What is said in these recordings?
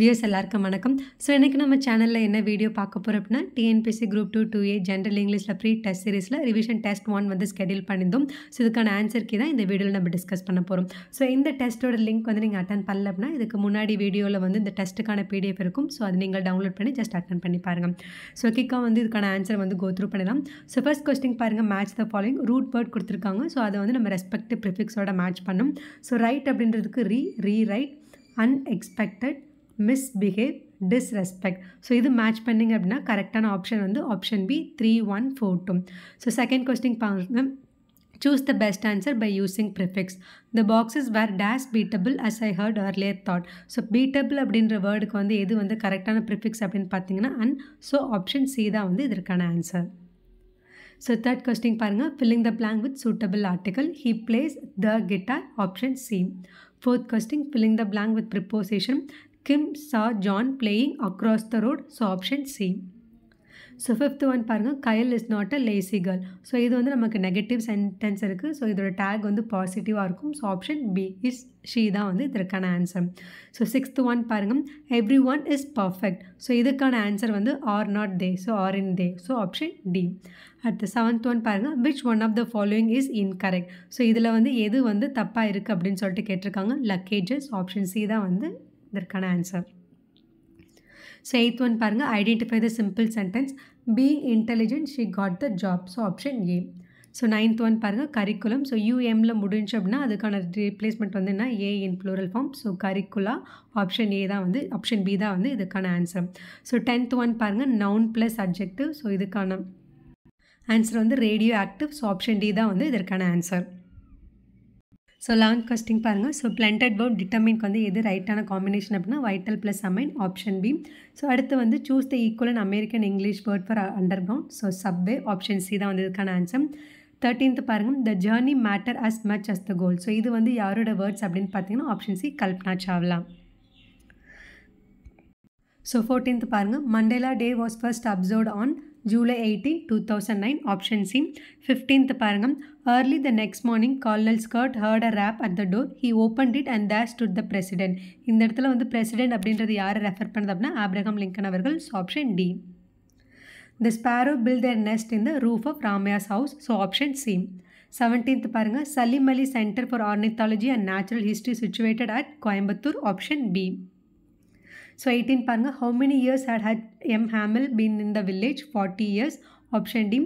Wears எல்லாருக்கும் வணக்கம் so இன்றைக்கி நம்ம சேனலில் என்ன வீடியோ பார்க்க போகிறோம் அப்படின்னா TNPSC group two two A general இங்கிலீஷில் ப்ரீ டெஸ்ட் சீரிஸில் ரிவிஷன் டெஸ்ட் ஒன் வந்து ஸ்கெடியூல் பண்ணியிருந்தோம் ஸோ இதுக்கான ஆன்சருக்கு தான் இந்த வீடியோவில் நம்ம டிஸ்கஸ் பண்ண போகிறோம் ஸோ இந்த டெஸ்ட்டோட லிங்க் வந்து நீங்கள் அட்டன் பண்ணல அப்படின்னா இதுக்கு முன்னாடி வீடியோவில் வந்து இந்த டெஸ்ட்டுக்கான பிடிஎஃப் இருக்கும் ஸோ அதை நீங்கள் டவுன்லோட் பண்ணி ஜஸ்ட் அட்டன் பண்ணி பாருங்கள் ஸோ கிக்காக வந்து இதுக்கான ஆன்சர் வந்து கோ த்ரூ பண்ணலாம் ஸோ ஃபர்ஸ்ட் கொஸ்டின் பாருங்கள் match the following root word கொடுத்துருக்காங்க ஸோ அதை வந்து நம்ம ரெஸ்பெக்ட் ப்ரிஃபிக்ஸோட மேட்ச் பண்ணும் ஸோ ரைட் அப்படின்றதுக்கு re re right unexpected misbehave disrespect so இது மேட்ச் பண்ணிங்க அப்படின்னா கரெக்டான ஆப்ஷன் வந்து option B three one four two so second question பாருங்க choose the best answer by using prefix the boxes were dash beatable as I heard earlier thought so beatable அப்படின்ற வேர்டுக்கு வந்து எது வந்து கரெக்டான ப்ரிஃபிக்ஸ் அப்படின்னு பார்த்தீங்கன்னா அண்ட் ஸோ ஆப்ஷன் சி தான் வந்து இதற்கான ஆன்சர் ஸோ தேர்ட் கொஸ்டின் பாருங்கள் filling the blank with suitable article he plays the guitar option C fourth question filling the blank with preposition Kim saw John playing across the road so option C so fifth one பாருங்கள் Kayal is not a lazy girl so இது வந்து நமக்கு negative sentence இருக்குது so இதோட tag வந்து பாசிட்டிவாக இருக்கும் so option B is she தான் வந்து இதற்கான ஆன்சர் ஸோ சிக்ஸ்த் ஒன் பாருங்கள் every one is perfect so இதுக்கான ஆன்சர் வந்து are not they so are in they so option D அடுத்து செவன்த் ஒன் பாருங்கள் which one of the following is incorrect so இதில் வந்து எது வந்து தப்பாக இருக்குது அப்படின்னு சொல்லிட்டு கேட்டிருக்காங்க லக்கேஜஸ் ஆப்ஷன் சி தான் வந்து இதற்கான ஆன்சர் ஸோ எயித் ஒன் பாருங்கள் identify the simple sentence being intelligent she got the job so option A so ninth one பாருங்கள் கரிக்குலம் ஸோ யூஎம்மில் முடிஞ்சு அப்படின்னா அதுக்கான ரீப்ளேஸ்மெண்ட் வந்து என்ன A in plural form so curricula option A தான் வந்து ஆப்ஷன் பி தான் வந்து இதுக்கான ஆன்சர் ஸோ டென்த் ஒன் பாருங்கள் நவுன் ப்ளஸ் அப்ஜெக்டிவ் ஸோ இதுக்கான ஆன்சர் வந்து radio active so option D தான் வந்து இதற்கான ஆன்சர் ஸோ லெவன்த் கொஸ்டின் பாருங்கள் ஸோ பிளண்டட் பவுட் டிட்டமின்க்கு வந்து எது ரைட்டான காம்பினேஷன் அப்படின்னா vital plus amine option B so அடுத்து வந்து choose the equivalent American English word for underground so subway option C தான் வந்து இதுக்கான ஆன்சர் தேர்ட்டீன்த் பாருங்கள் the journey matter as much as the goal so இது வந்து யாரோட வேர்ட்ஸ் அப்படின்னு பார்த்தீங்கன்னா option C Kalpana Chawla so fourteenth பாருங்கள் Mandela day was first observed on July eighteen two thousand nine option C fifteenth பாருங்கள் early the next morning colonel Scott heard a rap at the door he opened it and there's to the president இந்த இடத்துல வந்து president அப்படின்றது யாரை refer பண்ணுது அப்படின்னா Abraham Lincoln அவர்கள் so option D the sparrow built their nest in the roof of Ramaiah's house so option C seventeenth பாருங்கள் Salim Ali centre for ornithology and natural history situated at Coimbatore option B so eighteen பாருங்கள் how many years had had M Hamel been in the village forty years option D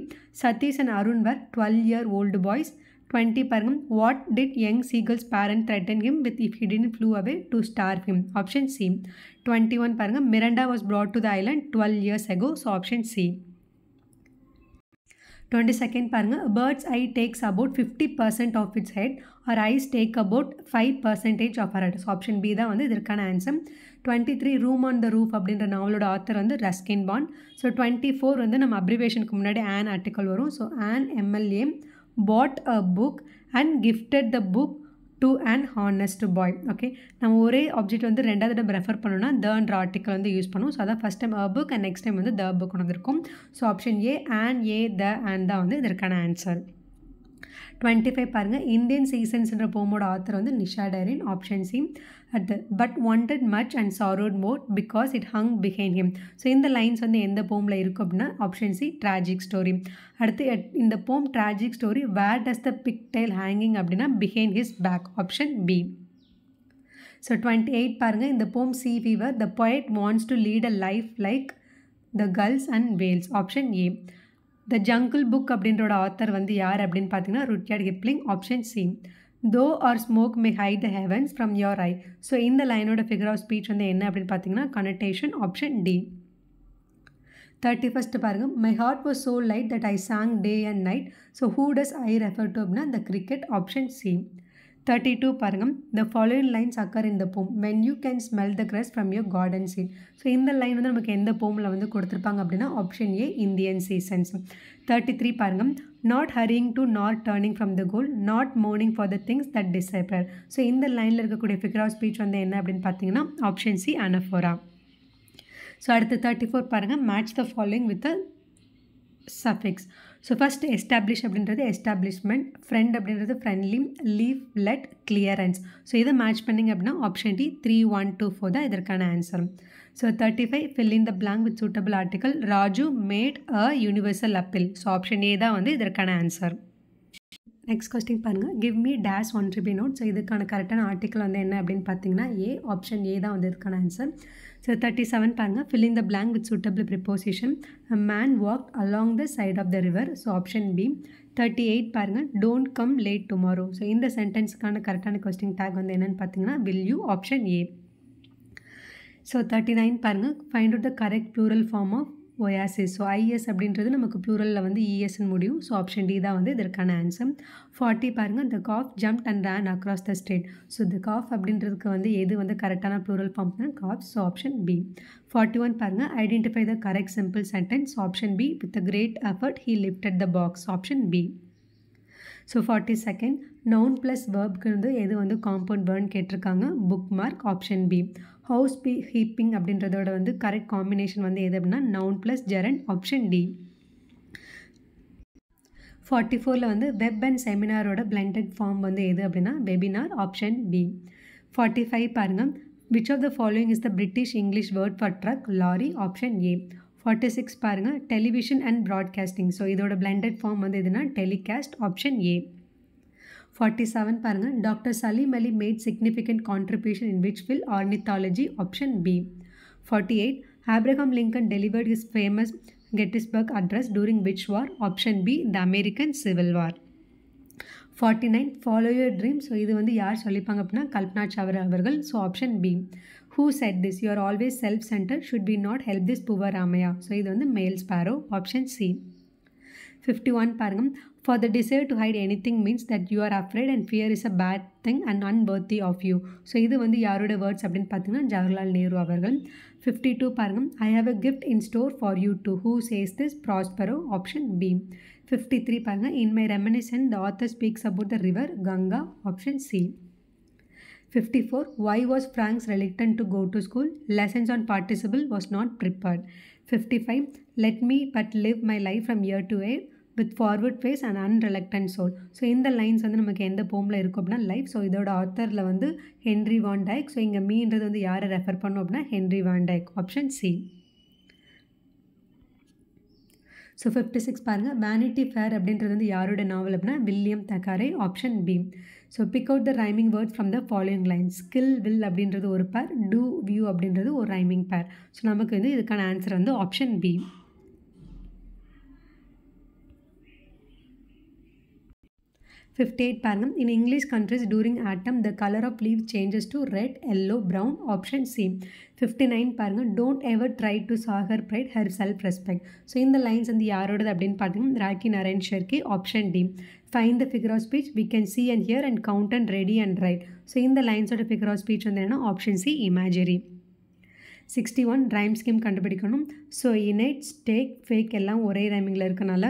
Satish and Arun were twelve year old boys twenty பாருங்கள் what did young seagulls parent threaten him with if he didn't fly away to starve him option C twenty one பாருங்கள் Miranda was brought to the island twelve years ago so option C twenty second பாருங்கள் birds eye takes about fifty percent of its head our eyes take about five percentage of our heads option B தான் வந்து இதற்கான answer twenty three room on the roof அப்படின்ற நாவலோட author வந்து Ruskin Bond so twenty four வந்து நம்ம அப்ரிவேஷனுக்கு முன்னாடி ஆன் ஆர்டிக்கல் வரும் so an MLA bought a book and gifted the book to and honest boy okay நம்ம ஒரே ஆப்ஜெக்ட் வந்து ரெண்டாவது தடவை ரெஃபர் பண்ணோம்னா தன்ற ஆர்டிக்கல் வந்து யூஸ் பண்ணுவோம் ஸோ அதான் first time a book and next time வந்து த புக் வந்துருக்கும் so option A and A the and தான் வந்து இதற்கான ஆன்சர் டுவெண்ட்டி ஃபைவ் பாருங்கள் இந்தியன் சீசன்ஸ்ன்ற போமோட ஆத்தர் வந்து நிஷா டேரின் ஆப்ஷன் சிம் அடுத்து பட் ஒன்டட் மச் அண்ட் சாரோட் மோட் because it hung behind him so இந்த லைன்ஸ் வந்து எந்த போமில் இருக்கும் அப்படின்னா ஆப்ஷன் சி ட்ராஜிக் ஸ்டோரி அடுத்து இந்த poem tragic story where does the pigtail hanging அப்படின்னா behind his back option B so twenty eight பாருங்கள் இந்த poem sea fever the poet wants to lead a life like the gulls and whales option A the jungle book அப்படின்றோட author வந்து யார் அப்படின்னு பார்த்தீங்கன்னா Rudyard Kipling option C though our smoke may hide the heavens from your eye so இந்த லைனோட figure of speech வந்து என்ன அப்படின்னு பார்த்தீங்கன்னா கனெக்டேஷன் ஆப்ஷன் டி தேர்ட்டி ஃபஸ்ட்டு பாருங்கள் my heart was so light that I sang day and night so who does I refer to அப்படின்னா the cricket option C thirty two பாருங்கள் த ஃபாலோயிங் லைன்ஸ் அக்கர் இந்த poem when you can smell the grass from your garden seat so இந்த line வந்து நமக்கு எந்த போமில் வந்து கொடுத்துருப்பாங்க அப்படின்னா option A Indian seasons thirty three பாருங்கள் not hurrying to not turning from the goal not mourning for the things that disappear so இந்த லைனில் இருக்கக்கூடிய ஃபிகர் ஆஃப் ஸ்பீச் வந்து என்ன அப்படின்னு பார்த்தீங்கன்னா ஆப்ஷன் சி அனஃபோரா ஸோ அடுத்து தேர்ட்டி ஃபோர் பாருங்கள் match the following with suffix so first establish அப்படின்றது எஸ்டாப்ளிஷ்மெண்ட் ஃப்ரெண்ட் அப்படின்றது friendly leaflet clearance so இதை மேட்ச் பண்ணிங்க அப்படின்னா option D three one two four தான் இதற்கான answer so thirty five fill in the blank with suitable article Raju made a universal appeal so option A தான் வந்து இதற்கான answer next question பாருங்கள் give me dash one rupee note so இதுக்கான கரெக்டான article வந்து என்ன அப்படின்னு பார்த்தீங்கன்னா ஏ ஆப்ஷன் ஏ தான் வந்து இதுக்கான ஆன்சர் ஸோ தேர்ட்டி செவன் பாருங்கள் fill in the blank with suitable preposition man walk along the side of the river so option B thirty eight பாருங்கள் don't come late tomorrow so இந்த சென்டென்ஸ்க்கான கரெக்டான question tag வந்து என்னென்னு பார்த்தீங்கன்னா will you option A so thirty nine பாருங்கள் find out the correct plural form of oasis so ஐஎஸ் அப்படின்றது நமக்கு ப்ளூரலில் வந்து இஎஸ்ன்னு முடியும் ஸோ ஆப்ஷன் டி தான் வந்து இதற்கான ஆன்சர் ஃபார்ட்டி பாருங்கள் the calf jump and ran across the state so the calf அப்படின்றதுக்கு வந்து எது வந்து கரெக்டான ப்ளூரல் ஃபார்ம்னா calf so option B forty one பாருங்கள் identify the correct simple sentence option B with great effort he lifted the box option B so forty second noun plus வேர்புக்கு வந்து எது வந்து காம்பவுண்ட் வேர்ன் கேட்டிருக்காங்க bookmark option B house B heaping அப்படின்றதோட வந்து correct combination வந்து எது அப்படின்னா noun plus gerund option D forty ஃபோரில் வந்து வெப் அண்ட் செமினாரோட பிளண்டட் ஃபார்ம் வந்து எது அப்படின்னா webinar option D forty five பாருங்கள் which of the following is the British English word for truck lorry option A forty six பாருங்கள் television and broadcasting so இதோட blended form வந்து எதுனா telecast option A forty seven பாருங்கள் doctor Salim Ali made significant contribution in which வில் ornithology option B forty eight Abraham Lincoln delivered his famous Gettysburg address during which war option B the American civil war forty nine follow your dream so இது வந்து யார் சொல்லிப்பாங்க அப்படின்னா கல்பனா சவர் அவர்கள் so option B who said this you are always self centre should be not help this poor Ramaiah so இது வந்து male sparrow option C fifty one பாருங்கள் For the desire to hide anything means that you are afraid and fear is a bad thing and unworthy of you so இது வந்து யாரோட words அப்படின்னு பார்த்தீங்கன்னா ஜவஹர்லால் நேரு அவர்கள் fifty two பாருங்கள் I have a gift in store for you to who says this Prospero option B fifty three பாருங்கள் in my reminiscence the author speaks about the river Ganga option C fifty four why was Franz reluctant to go to school lessons on participle was not prepared fifty five let me but live my life from year to year with forward face and unreluctant soul so இந்த lines வந்து நமக்கு எந்த போமில் இருக்கும் அப்படின்னா life so இதோட ஆத்தரில் வந்து Henry வான்டைக் so இங்கே மீன்றது வந்து யாரை ரெஃபர் பண்ணும் அப்படின்னா Henry Van Dyke option C so fifty six பாருங்கள் வேனிட்டி ஃபேர் அப்படின்றது வந்து யாரோட நாவல் அப்படின்னா William Thackeray option B so pick out the rhyming words from the following line skill will அப்படின்றது ஒரு பேர் டூ வியூ அப்படின்றது ஒரு ரைமிங் பேர் ஸோ நமக்கு வந்து இதுக்கான ஆன்சர் வந்து ஆப்ஷன் பி ஃபிஃப்டி எயிட் பாருங்கள் in English countries during autumn the colour of leave changes to red yellow brown option C fifty nine பாருங்கள் don't ever try to sugar pride her self respect so இந்த lines வந்து யாரோடது அப்படின்னு பார்த்தீங்கன்னா ராக்கி நாராயண் ஷெர்கி option D find the figure of speech we can see and hear and count and read and write so இந்த லைன்ஸோட figure of speech வந்து என்னென்னா option C imagery sixty one rhyme scheme கண்டுபிடிக்கணும் ஸோ இனைட் ஸ்டேக் ஃபேக் எல்லாம் ஒரே ரைமிங்கில் இருக்கனால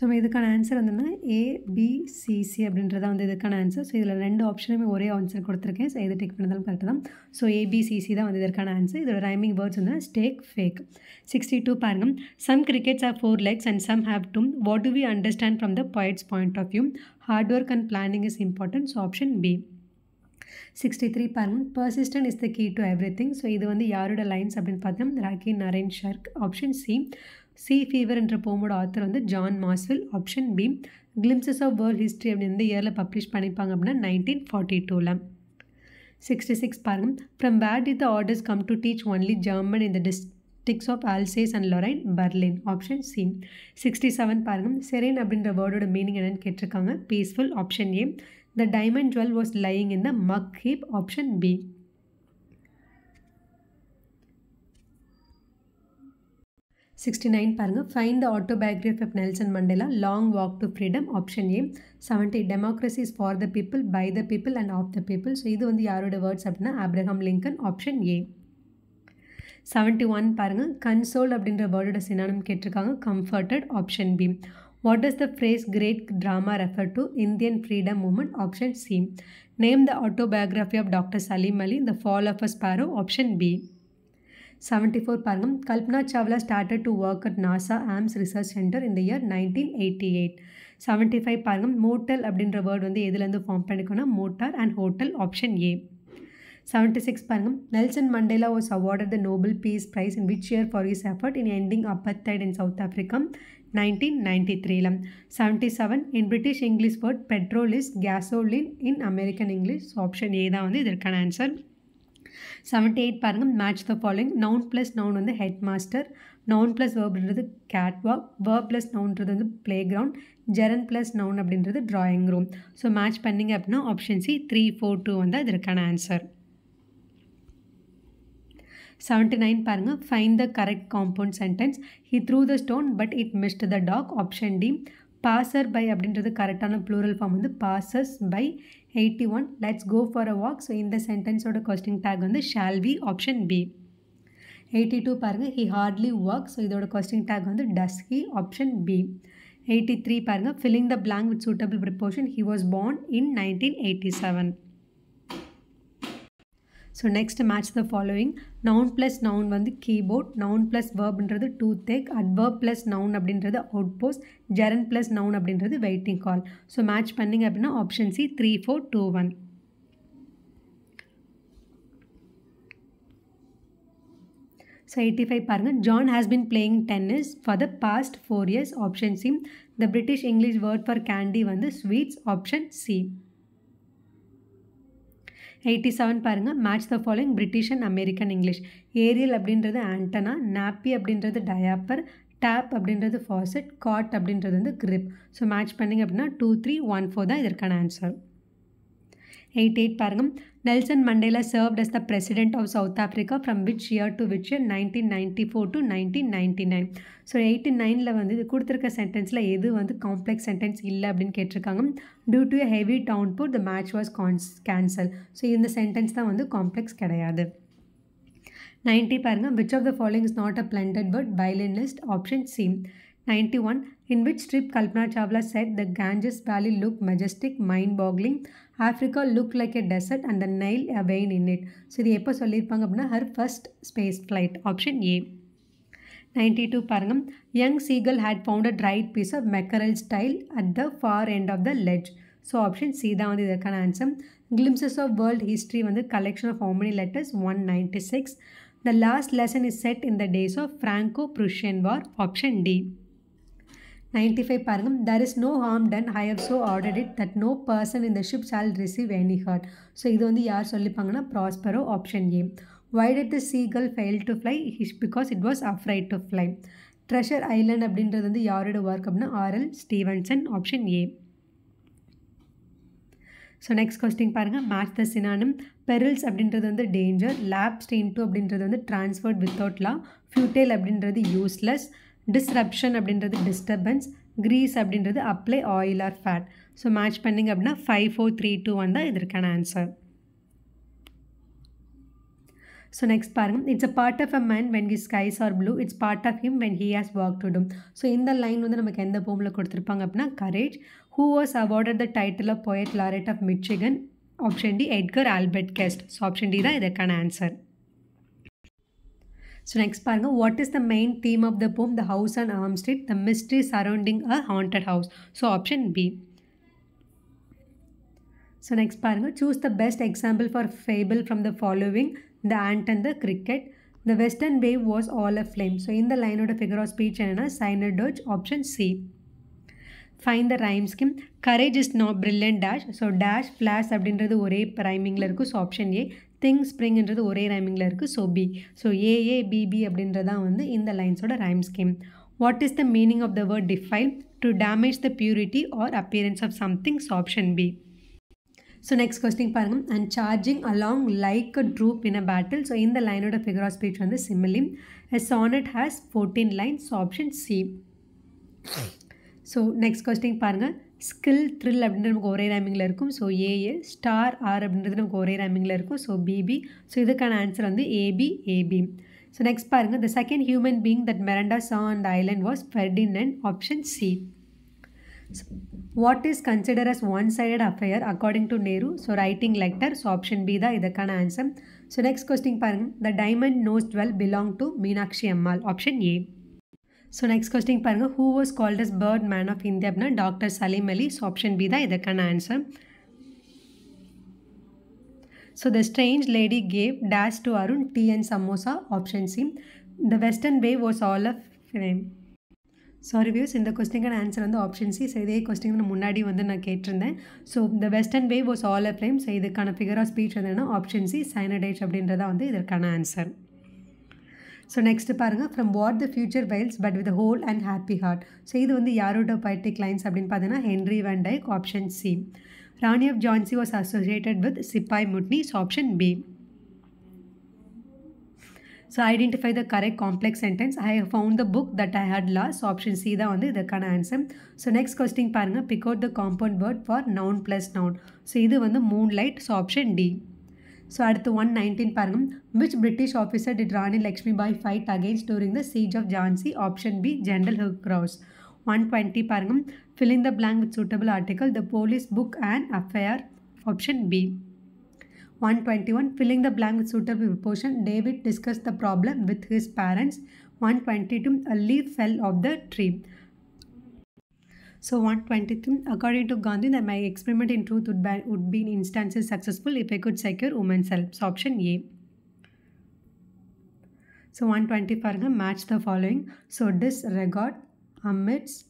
so நம்ம இதுக்கான ஆன்சர் வந்துன்னா ஏபிசிசி அப்படின்றத வந்து இதுக்கான ஆன்சர் ஸோ இதில் ரெண்டு ஆப்ஷனுமே ஒரே ஆன்சர் கொடுத்துருக்கேன் ஸோ எது டெக் பண்ணதாலும் கரெக்டாக தான் ஸோ ஏபிசிசி தான் வந்து இதற்கான ஆன்சர் இதோட ரைமிங் வேர்ட்ஸ் வந்து ஸ்டேக் ஃபேக் சிக்ஸ்டி டூ பாருங்க some crickets are four legs and some have two what do we understand from the points point of view hard work and planning is important so option B sixty three பாருங்க persistence is the key to everything so இது வந்து யாரோட lines அப்படின்னு பார்த்தோம் ராக்கி நரேன் ஷர்க் option C sea fever என்ற போமோட author வந்து John மாஸ்வெல் option B glimpses of world history அப்படின்னு எந்த இயரில் பப்ளிஷ் பண்ணிப்பாங்க அப்படின்னா நைன்டீன் ஃபார்ட்டி டூவில் சிக்ஸ்டி சிக்ஸ் பாருங்க from where did the orders come to teach only German இந்த districts of Alsace and Lorraine Berlin option C sixty seven பாருங்க serene அப்படின்ற வேர்டோட மீனிங் என்னென்னு கேட்டிருக்காங்க peaceful option A the diamond jewel was lying in the muck heap option B sixty nine பாருங்கள் find the autobiography of Nelson Mandela long walk to freedom option A seventy democracy is for the people by the people and of the people so இது வந்து யாரோட words அப்படின்னா Abraham Lincoln option A seventy one பாருங்கள் console அப்படின்ற வேர்டோட synonym கேட்டிருக்காங்க comforted option B what is the phrase great drama refer to Indian freedom movement option C name the autobiography of doctor Salim Ali the fall of a sparrow option B seventy four பாருங்கள் Kalpana Chawla started to work at NASA Ames research center இந்த year nineteen eighty eight seventy five பாருங்கள் motel அப்படின்ற word வந்து எதுலேருந்து form பண்ணிக்கோன்னா motor and hotel option A seventy six பாருங்கள் Nelson Mandela was awarded the Nobel peace prize in which year for his effort in ending upper apartheid in South Africa nineteen ninety த்ரீல seventy seven in British English word petrol is is gasoline in American English option A தான் வந்து இதற்கான answer seventy eight பாருங்கள் match the following noun plus noun வந்து headmaster noun plus வேர்ப்ன்றது catwalk verb plus நவுன்றது வந்து playground gerund plus noun அப்படின்றது drawing room so match பண்ணிங்க அப்படின்னா option C three four two வந்து அதற்கான ஆன்சர் செவன்ட்டி நைன் பாருங்கள் find the correct compound sentence he threw the stone but it missed the dog option D passer by அப்படின்றது கரெக்டான plural form வந்து passers by eighty one let's go for a walk so இந்த சென்டென்ஸோட question tag வந்து shall we option B eighty two பாருங்கள் he hardly work so இதோட question tag வந்து does he option B eighty three பாருங்கள் filling the blank with suitable preposition he was born in nineteen eighty seven so next match the following noun plus noun வந்து keyboard noun plus வேர்ப்ன்றது toothache adverb plus noun அப்படின்றது out post ஜெரன் plus noun அப்படின்றது waiting call so match பண்ணிங்க அப்படின்னா option C three four two one so eighty five பாருங்கள் John has been playing tennis for the past four years option C the British English word for candy வந்து sweets option C eighty seven பாருங்கள் match the following British and American English aerial அப்படின்றது antenna nappy அப்படின்றது diaper tap அப்படின்றது faucet cot அப்படின்றது வந்து grip so match பண்ணிங்க அப்படின்னா two three one four தான் இதற்கான ஆன்சர் எயிட் எயிட் பாருங்கள் Nelson Nelson Mandela served as the President of South Africa from which nineteen to four year 1994 to nine so eighty நைனில் வந்து இது கொடுத்துருக்க சென்டென்ஸில் எது வந்து காம்ப்ளெக்ஸ் சென்டென்ஸ் இல்லை அப்படின்னு கேட்டிருக்காங்க due to heavy downpour the match was கான்ஸ் கேன்சல் ஸோ இந்த சென்டென்ஸ் தான் வந்து காம்ப்ளெக்ஸ் கிடையாது நைன்ட்டி பாருங்கள் which of the following is not a blended but violinist option C ninety one in which trip Kalpana Chawla said the Ganges Valley looked majestic, mind-boggling. Africa looked like a desert and the Nile a vein in it. So, the episode is her first space flight. Option E. 92 Parangam. Young seagull had found a dried piece of mackerel style at the far end of the ledge. So, option C. The one is answer. Glimpses of world history. The collection of how many letters? 196. The last lesson is set in the days of Franco-Prussian War. Option D. Ninety five பாருங்கள் there is no harm done higher so order it that no person in the ship shall receive any hurt so இது வந்து யார் சொல்லிப்பாங்கன்னா Prospero option A why did the seagull fail to fly ஹிஷ் because it was afraid to fly Treasure Island அப்படின்றது வந்து யாரோட work அப்படின்னா R L Stevenson option A so next question பாருங்கள் மேட்ச் த சினானம் பெரில்ஸ் அப்படின்றது வந்து டேஞ்சர் லேப் ஸ்டெயின் டூ அப்படின்றது வந்து டிரான்ஸ்ஃபர்ட் வித்தவுட் லா ஃபியூட்டேல் அப்படின்றது யூஸ்லெஸ் டிஸ்ரப்ஷன் அப்படின்றது டிஸ்டர்பன்ஸ் க்ரீஸ் அப்படின்றது apply oil or fat so match பண்ணிங்க அப்படின்னா five four three two one தான் இதற்கான ஆன்சர் ஸோ நெக்ஸ்ட் பாருங்கள் it's a part of a man when he skies are blue it's part of him when he has walk to doom so இந்த line வந்து நமக்கு எந்த பூமில் கொடுத்துருப்பாங்க அப்படின்னா courage who was awarded the title of poet laureate of Michigan option D Edgar Albert Guest so option D தான் இதற்கான answer so next பாருங்கள் what is the main theme of the poem the house and arm street the mystery surrounding a haunted house so option B so next பாருங்கள் choose the best example for fable from the following the ant and the cricket the western wave was all a flame so இந்த லைனோட figure of speech என்னென்னா synecdoche option C fine the rhyme scheme courage is not brilliant dash so dash flash அப்படின்றது ஒரே ரைமிங்கில் இருக்கும் so option A thing ஸ்ப்ரிங்ன்றது ஒரே ரைமிங்கில் இருக்குது so B so A A B B அப்படின்றதான் வந்து இந்த லைன்ஸோட rhyme scheme what is the meaning of the word define to damage the purity or appearance of something so option B so next question பாருங்கள் and charging along like a troop in a battle so இந்த லைனோட figure of speech வந்து simile a sonnet has fourteen lines option C so next question பாருங்கள் skill thrill அப்படின்றது நமக்கு ஒரே ரேமிங்கில் இருக்கும் ஸோ ஏஏ ஸ்டார் ஆர் அப்படின்றது நமக்கு ஒரே ரேமிங்கில் இருக்கும் ஸோ பிபி ஸோ இதுக்கான ஆன்சர் வந்து ஏபி ஏபி ஸோ நெக்ஸ்ட் பாருங்கள் the second human being that Miranda saw and the island was Ferdinand and option C what is considered as one sided affair according to Nehru so writing letter so option B தான் இதுக்கான answer so next question பாருங்கள் the diamond nose dwell belong to Meenakshi Ammal option A so next question பாருங்கள் who was called as bird man of India அப்படின்னா doctor Salim Ali so option B தான் இதற்கான answer so the strange lady gave dash to Arun tea and samosa option C the western way was all of frame sorry views இந்த கொஸ்டினுக்கான answer வந்து option C so இதே question முன்னாடி வந்து நான் கேட்டிருந்தேன் ஸோ இந்த western way was all a flame so இதுக்கான ஃபிகர் ஆஃப் ஸ்பீச் வந்து என்னென்னா ஆப்ஷன் சி சைனடைட்ஸ் அப்படின்றதான் வந்து இதற்கான answer So next paranga from what the future wails but with a whole and happy heart. So idu vandu yaroda poetic lines appdin paadina Henry Van Dyke option C. Rani of Jhansi was associated with Sipai Mutney's option B. So identify the correct complex sentence. I found the book that I had lost. Option C the one the kind of So next question, pick out the compound word for noun plus noun. So this is the moonlight. So option D. So, at the 119 paragraph which British officer did Rani Lakshmibai fight against during the siege of Jhansi? Option B, General Hill Cross. 120 paragraph filling the blank with suitable article, the police book an affair. Option B. 121, filling the blank with suitable proportion, David discussed the problem with his parents. 122, a leaf fell off the tree. So 123, according to Gandhi, that my experiment in truth would be, would be in instances successful if I could secure women's help. So option A. So 120 match the following. So disregard, amidst,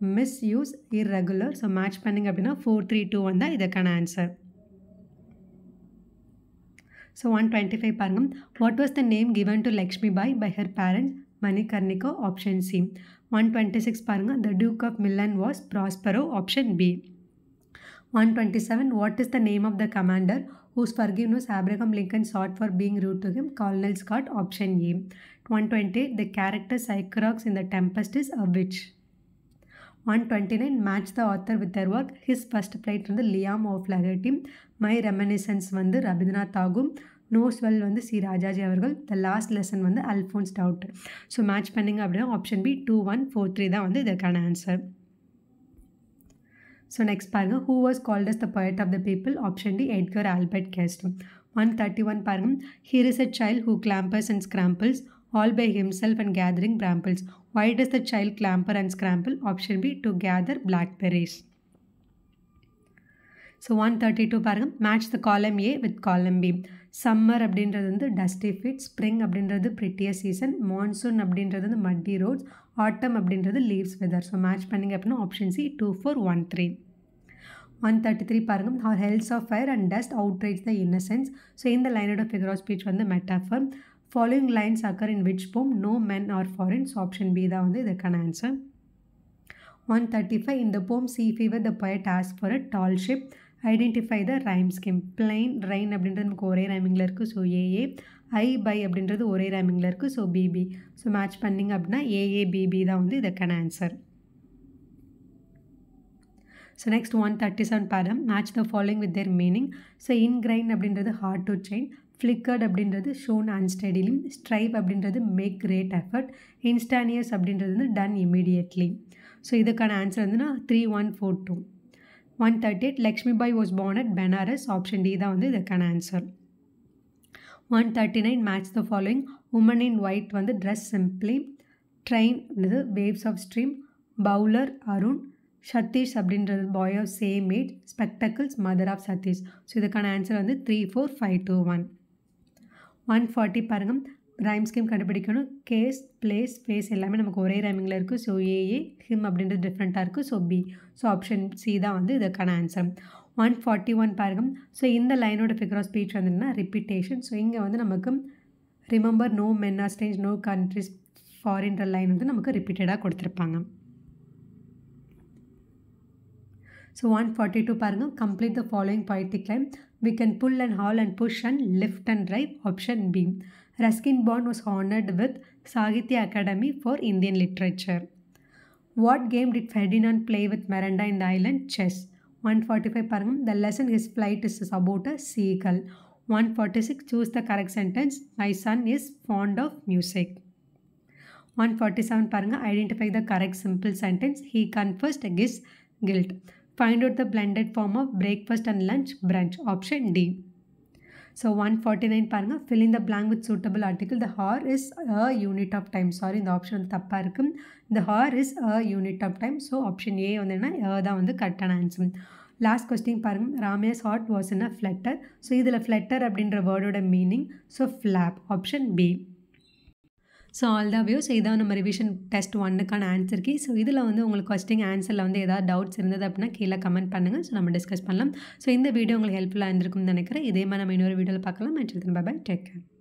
misuse, irregular. So match pending. அப்படின்னா four four three two two வந்தால் இதற்கான answer so one twenty five பாருங்க what was the name given to Lakshmi Manikarnika option C one twenty six பாருங்கள் the duke of Milan was Prospero option B one twenty seven what is the name of the commander whose forgiveness Abraham Lincoln sought for being rude to him, Colonel Scott, option A. 128. The character Cycrox in The Tempest is a witch. 129. Match the author with their work. His first flight வந்து Liam O Flaherty my reminiscences வந்து ரபீந்திரநாத் தாகும் நோஸ்வெல் வந்து C Rajaji அவர்கள் the last lesson வந்து Alphons doubt so match பண்ணிங்க அப்படின்னா option B two one four three தான் வந்து இதற்கான ஆன்சர் ஸோ நெக்ஸ்ட் பாருங்கள் who was called as the poet of the people option D Edgar Albert Guest one thirty one பாருங்கள் here is a child who clambers and scrambles all by himself and gathering brambles why does the child clamber and scramble option B to gather blackberries so one thirty two பாருங்கள் match the column A with column B summer அப்படின்றது வந்து dusty fit spring அப்படின்றது பிரிட்டிய season monsoon அப்படின்றது வந்து மட்டி roads ஆட்டம் அப்படின்றது leaves weather so match பண்ணிங்க அப்படின்னா option C two four one three one thirty three பாருங்கள் our hells of fire and dust out reach the innocence so இந்த லைனோட ஃபிகர் ஆஃப் ஸ்பீச் வந்து metaphor following lines occur in which poem no men are foreign so option B தான் வந்து இதுக்கான answer one thirty five இந்த poem sea fever the poet ஆஸ் for a tall ship identify the rhyme scheme plain rain அப்படின்றது நமக்கு ஒரே ரைமிங்கில் இருக்குது ஸோ ஏஏ ஐ பை அப்படின்றது ஒரே ரைமிங்கில் இருக்குது ஸோ பிபி ஸோ மேட்ச் பண்ணிங்க அப்படின்னா ஏஏ பிபி தான் வந்து இதற்கான answer so next one thirty seven பேரம் match the following with their meaning so ingrained அப்படின்றது ஹார்ட் டு செயின் ஃப்ளிக்கர்ட் அப்படின்றது ஷோன் அன்ஸ்டடிலி ஸ்ட்ரைப் அப்படின்றது மேக் கிரேட் எஃபர்ட் இன்ஸ்டானியஸ் அப்படின்றது வந்து டன் இமீடியட்லி ஸோ இதுக்கான ஆன்சர் வந்துன்னா three one four two one thirty eight Lakshmi Bai was born at Benares option D தான் வந்து இதுக்கான answer one thirty nine match the following woman in white வந்து dress simply train இது waves of stream bowler Arun Satish அப்படின்றது boy of same age spectacles mother of Satish so இதுக்கான answer வந்து three four five two one one forty பாருங்கள் rhyme scheme கண்டுபிடிக்கணும் case place face எல்லாமே நமக்கு ஒரே ரைமிங்கில் இருக்குது ஸோ ஏஏ ஹிம் அப்படின்றது டிஃப்ரெண்ட்டாக இருக்குது so B so option C தான் வந்து இதுக்கான ஆன்சர் ஒன் ஃபார்ட்டி ஒன் பாருங்கள் ஸோ இந்த லைனோட ஃபிகர் ஆஃப் ஸ்பீச் வந்துன்னா ரிப்பீட்டேஷன் ஸோ இங்கே வந்து நமக்கு remember no men are strange no countries ஃபாரின்ற லைன் வந்து நமக்கு ரிப்பீட்டடாக கொடுத்துருப்பாங்க ஸோ ஒன் ஃபார்ட்டி டூ பாருங்கள் complete the following poetic line we can pull and haul and push and lift and right option beam Ruskin Bond was honored with Sahitya Academy for Indian Literature. What game did Ferdinand play with Miranda in the island? Chess. 145 Parangam, the lesson his flight is about a seagull. 146 Choose the correct sentence. My son is fond of music. 147 Paranga Identify the correct simple sentence. He confessed his guilt. Find out the blended form of breakfast and lunch brunch. Option D. So one forty nine பாருங்கள் fill in the blank with suitable article the hour is a unit of time sorry இந்த option வந்து தப்பாக இருக்கும் இந்த hour is a unit of time so option A வந்து என்ன தான் வந்து கரெக்டான ஆன்சர் லாஸ்ட் கொஸ்டின் பாருங்கள் ராமேஸ் ஹார்ட் வாஸ் என்ன அ ஃப்ளட்டர் ஸோ இதில் ஃப்ளட்டர் அப்படின்ற வேர்டோட meaning so flap option B so all ஆல்தாவியோ ஸோ இதான் நம்ம ரிவிஷன் டெஸ்ட் ஒன்னுக்கான ஆன்சர் கீ ஸோ இதில் வந்து உங்களுக்கு கொஸ்டிங் ஆன்சரில் வந்து ஏதாவது டவுட்ஸ் இருந்தது அப்படின்னா கீழே கமெண்ட் பண்ணுங்கள் ஸோ நம்ம டிஸ்கஸ் பண்ணலாம் ஸோ இந்த வீடியோ உங்களுக்கு ஹெல்ப்ஃபுல்லாக இருந்திருக்கும்னு நினைக்கிறேன் இதே மாதிரி நம்ம இன்னொரு வீடியோவில் பார்க்கலாம் and bye bye take care